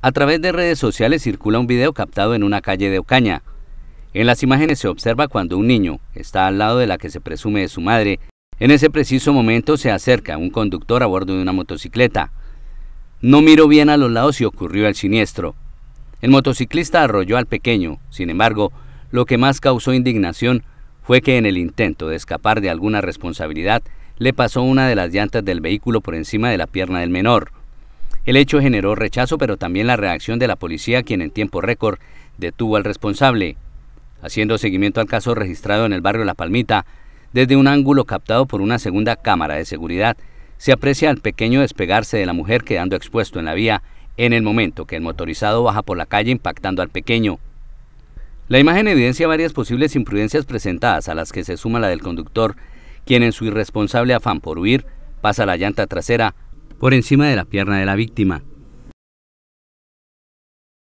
A través de redes sociales circula un video captado en una calle de Ocaña. En las imágenes se observa cuando un niño está al lado de la que se presume es su madre. En ese preciso momento se acerca un conductor a bordo de una motocicleta. No miró bien a los lados y ocurrió el siniestro. El motociclista arrolló al pequeño, sin embargo, lo que más causó indignación fue que en el intento de escapar de alguna responsabilidad le pasó una de las llantas del vehículo por encima de la pierna del menor. El hecho generó rechazo, pero también la reacción de la policía, quien en tiempo récord detuvo al responsable. Haciendo seguimiento al caso registrado en el barrio La Palmita, desde un ángulo captado por una segunda cámara de seguridad, se aprecia al pequeño despegarse de la mujer quedando expuesto en la vía en el momento que el motorizado baja por la calle impactando al pequeño. La imagen evidencia varias posibles imprudencias presentadas a las que se suma la del conductor, quien en su irresponsable afán por huir pasa la llanta trasera por encima de la pierna de la víctima.